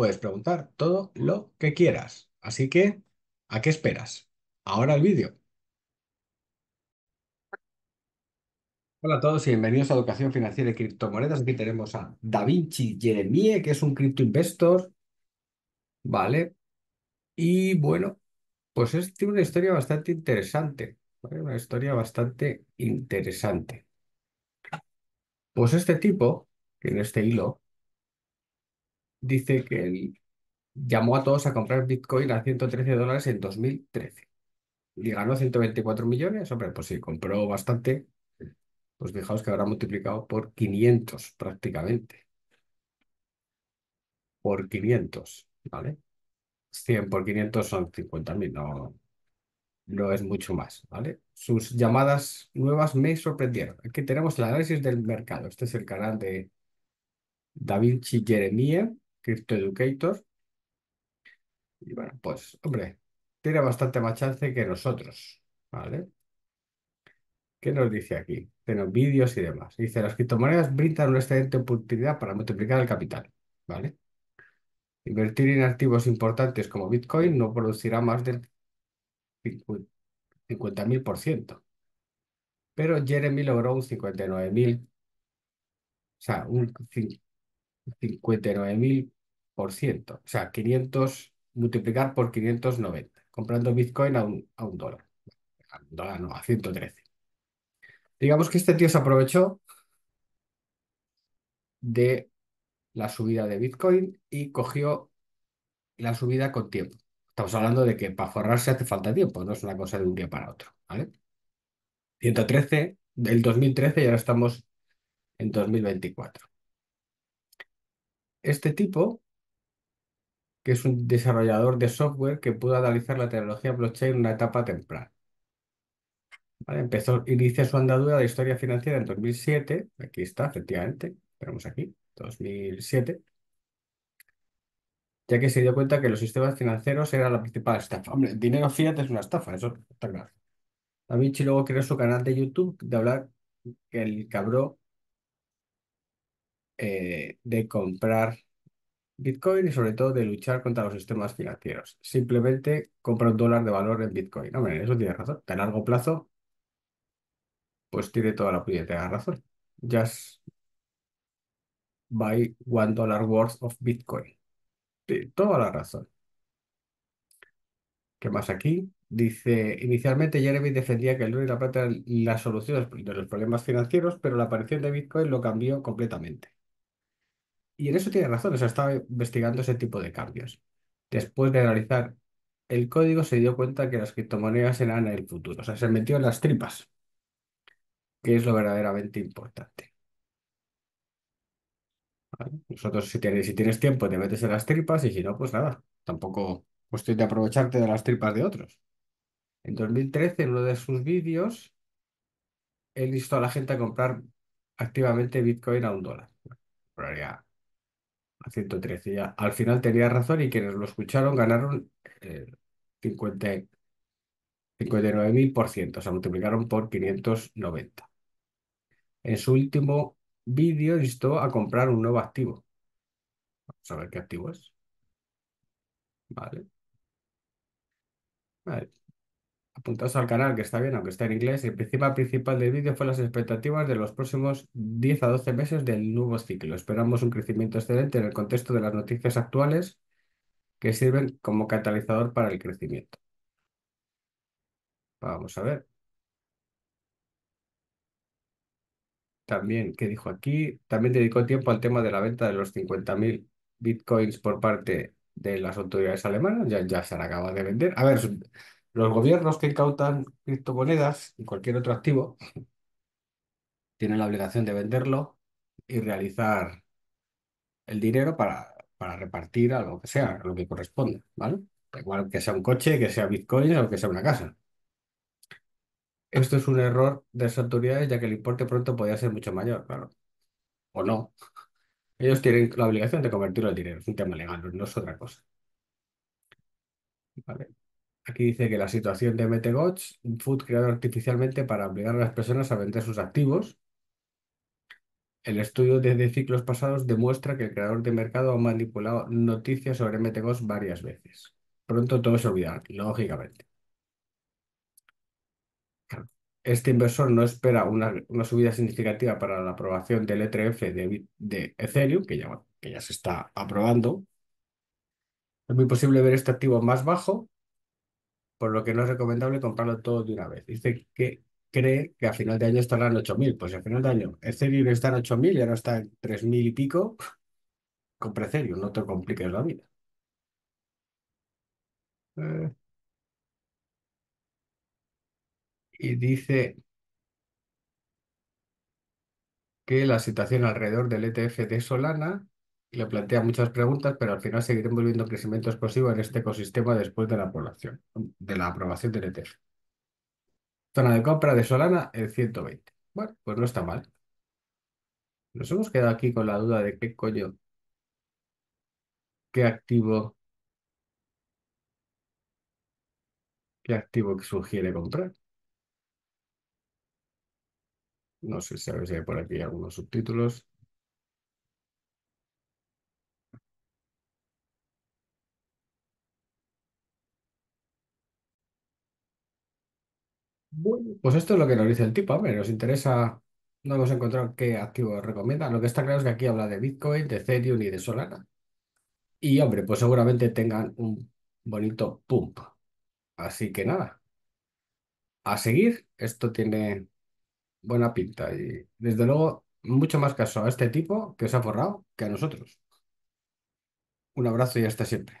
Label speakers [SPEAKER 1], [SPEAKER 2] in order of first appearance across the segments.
[SPEAKER 1] puedes preguntar todo lo que quieras. Así que, ¿a qué esperas? Ahora el vídeo. Hola a todos y bienvenidos a Educación Financiera y Criptomonedas. Aquí tenemos a Da Vinci Jeremie, que es un cripto investor. Vale. Y bueno, pues es, tiene una historia bastante interesante. Una historia bastante interesante. Pues este tipo, que en este hilo, dice que él llamó a todos a comprar Bitcoin a 113 dólares en 2013 y ganó 124 millones. Hombre, pues sí, compró bastante. Pues fijaos que habrá multiplicado por 500 prácticamente. Por 500, ¿vale? 100 por 500 son 50.000, no, no es mucho más, ¿vale? Sus llamadas nuevas me sorprendieron. Aquí tenemos el análisis del mercado. Este es el canal de Da Vinci Crypto Educator. Y bueno, pues, hombre, tiene bastante más chance que nosotros, ¿vale? ¿Qué nos dice aquí? Tenemos vídeos y demás. Dice, las criptomonedas brindan una excelente oportunidad para multiplicar el capital, ¿vale? Invertir en activos importantes como Bitcoin no producirá más del 50.000%. Pero Jeremy logró un 59.000, o sea, un 59.000 por ciento. O sea, 500 multiplicar por 590, comprando Bitcoin a un, a un dólar. A dólar no, a 113. Digamos que este tío se aprovechó de la subida de Bitcoin y cogió la subida con tiempo. Estamos hablando de que para forrarse hace falta tiempo, no es una cosa de un día para otro. ¿vale? 113 del 2013 y ahora estamos en 2024. Este tipo, que es un desarrollador de software que pudo analizar la tecnología blockchain en una etapa temprana. ¿vale? Empezó, inicia su andadura de historia financiera en 2007. Aquí está, efectivamente. Tenemos aquí, 2007. Ya que se dio cuenta que los sistemas financieros eran la principal estafa. dinero fiat es una estafa, eso está claro. Da Vinci luego creó su canal de YouTube de hablar que el cabrón eh, de comprar Bitcoin y sobre todo de luchar contra los sistemas financieros. Simplemente compra un dólar de valor en Bitcoin. hombre, eso tiene razón. A largo plazo, pues tiene toda la puñetera razón. Just buy one dollar worth of Bitcoin. Tiene toda la razón. ¿Qué más aquí? Dice, inicialmente Jeremy defendía que el oro y la plata eran las soluciones de los problemas financieros, pero la aparición de Bitcoin lo cambió completamente. Y en eso tiene razón, o sea, estaba investigando ese tipo de cambios. Después de analizar el código, se dio cuenta que las criptomonedas eran el futuro, o sea, se metió en las tripas, que es lo verdaderamente importante. Nosotros, si tienes, si tienes tiempo, te metes en las tripas y si no, pues nada, tampoco cuestión de aprovecharte de las tripas de otros. En 2013, en uno de sus vídeos, él instó a la gente a comprar activamente Bitcoin a un dólar. ya a 113 ya. Al final tenía razón y quienes lo escucharon ganaron 50, eh, 59.000%, o sea, multiplicaron por 590. En su último vídeo instó a comprar un nuevo activo. Vamos a ver qué activo es. Vale. Vale. Apuntados al canal, que está bien, aunque está en inglés. El principal principal del vídeo fue las expectativas de los próximos 10 a 12 meses del nuevo ciclo. Esperamos un crecimiento excelente en el contexto de las noticias actuales que sirven como catalizador para el crecimiento. Vamos a ver. También, ¿qué dijo aquí? También dedicó tiempo al tema de la venta de los 50.000 bitcoins por parte de las autoridades alemanas. Ya, ya se la acaba de vender. A ver, los gobiernos que incautan criptomonedas y cualquier otro activo tienen la obligación de venderlo y realizar el dinero para, para repartir algo que sea, lo que corresponde, ¿vale? Igual que sea un coche, que sea Bitcoin o que sea una casa. Esto es un error de las autoridades, ya que el importe pronto podría ser mucho mayor, claro. O no. Ellos tienen la obligación de convertirlo en dinero, es un tema legal, no es otra cosa. Vale. Aquí dice que la situación de un Food creado artificialmente para obligar a las personas a vender sus activos. El estudio desde ciclos pasados demuestra que el creador de mercado ha manipulado noticias sobre MeteGods varias veces. Pronto todo se olvidará, lógicamente. Este inversor no espera una, subida significativa para la aprobación del ETF de, de Ethereum, que ya, que ya se está aprobando. Es muy posible ver este activo más bajo por lo que no es recomendable comprarlo todo de una vez. Dice que cree que a final de año estarán 8.000. Pues a final de año, Ethereum está en 8.000 y ahora está en 3.000 y pico. Compra Ethereum, no te compliques la vida. Eh. Y dice que la situación alrededor del ETF de Solana le plantea muchas preguntas, pero al final seguiremos viendo crecimiento explosivo en este ecosistema después de la de la aprobación del ETF. Zona de compra de Solana el 120. Bueno, pues no está mal. Nos hemos quedado aquí con la duda de qué coño, qué activo, qué activo que sugiere comprar. No sé si hay por aquí algunos subtítulos. pues esto es lo que nos dice el tipo. Hombre, nos interesa, no hemos encontrado qué activo recomienda. Lo que está claro es que aquí habla de Bitcoin, de Ethereum y de Solana. Y hombre, pues seguramente tengan un bonito pump. Así que nada, a seguir. Esto tiene buena pinta y desde luego mucho más caso a este tipo que os ha forrado que a nosotros. Un abrazo y hasta siempre.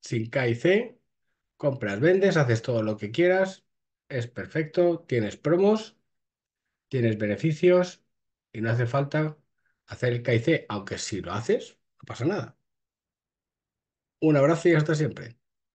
[SPEAKER 1] sin K C, compras, vendes, haces todo lo que quieras, es perfecto, tienes promos, tienes beneficios y no hace falta hacer el KIC, aunque si lo haces, no pasa nada. Un abrazo y hasta siempre.